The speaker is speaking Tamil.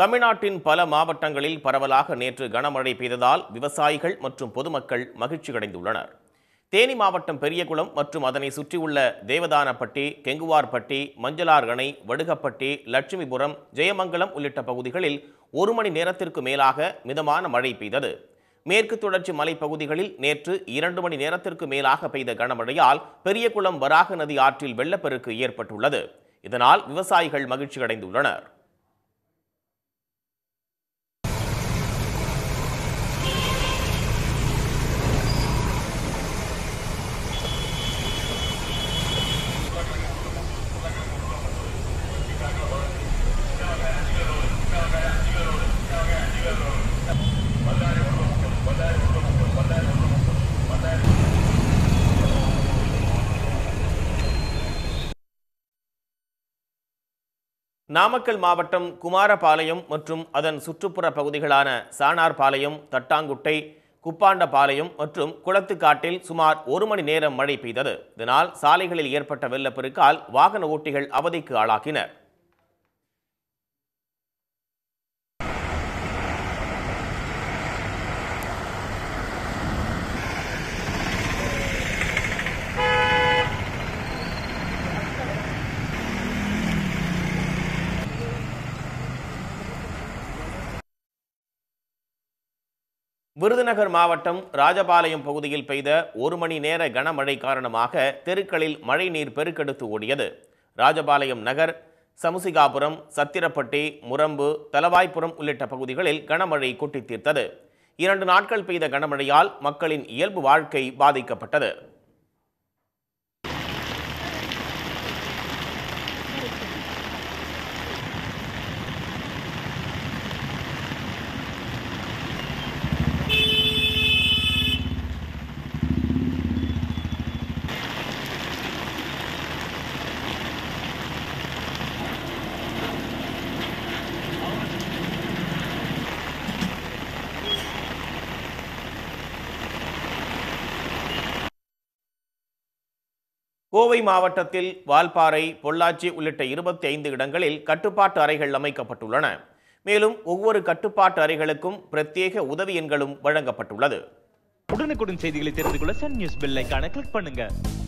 தமிழ்நாட்டின் பல மாவட்டங்களில் பரவலாக நேற்று கனமழை பெய்ததால் விவசாயிகள் மற்றும் பொதுமக்கள் மகிழ்ச்சியடைந்துள்ளனர் தேனி மாவட்டம் பெரியகுளம் மற்றும் அதனை சுற்றியுள்ள தேவதானப்பட்டி கெங்குவார்பட்டி மஞ்சளார் அணை வடுகப்பட்டி லட்சுமிபுரம் ஜெயமங்கலம் உள்ளிட்ட பகுதிகளில் ஒரு மணி நேரத்திற்கு மேலாக மிதமான மழை பெய்தது மேற்கு தொடர்ச்சி மலைப்பகுதிகளில் நேற்று இரண்டு மணி நேரத்திற்கு மேலாக பெய்த கனமழையால் பெரியகுளம் வராக நதி ஆற்றில் வெள்ளப்பெருக்கு ஏற்பட்டுள்ளது இதனால் விவசாயிகள் மகிழ்ச்சியடைந்துள்ளனர் நாமக்கல் மாவட்டம் குமாரபாளையம் மற்றும் அதன் சுற்றுப்புற பகுதிகளான சானார்பாளையம் தட்டாங்குட்டை குப்பாண்டபாளையம் மற்றும் குளத்துக்காட்டில் சுமார் ஒரு மணி நேரம் மழை பெய்தது இதனால் சாலைகளில் ஏற்பட்ட வெள்ளப்பெருக்கால் வாகன ஓட்டிகள் அவதிக்கு ஆளாகினர் விருதுநகர் மாவட்டம் ராஜபாளையம் பகுதியில் பெய்த ஒரு மணி நேர கனமழை காரணமாக தெருக்களில் மழைநீர் பெருக்கெடுத்து ஓடியது ராஜபாளையம் நகர் சமுசிகாபுரம் சத்திரப்பட்டி முரம்பு தலவாய்ப்புரம் உள்ளிட்ட பகுதிகளில் கனமழை கொட்டி தீர்த்தது இரண்டு நாட்கள் பெய்த கனமழையால் மக்களின் இயல்பு வாழ்க்கை பாதிக்கப்பட்டது கோவை மாவட்டத்தில் வால்பாறை பொள்ளாச்சி உள்ளிட்ட இருபத்தி ஐந்து இடங்களில் கட்டுப்பாட்டு அறைகள் அமைக்கப்பட்டுள்ளன மேலும் ஒவ்வொரு கட்டுப்பாட்டு அறைகளுக்கும் பிரத்யேக உதவி எண்களும் வழங்கப்பட்டுள்ளது உடனுக்குடன் செய்திகளை தெரிந்து கொள்ள சன் நியூஸ் பில்லைக்கான கிளிக் பண்ணுங்க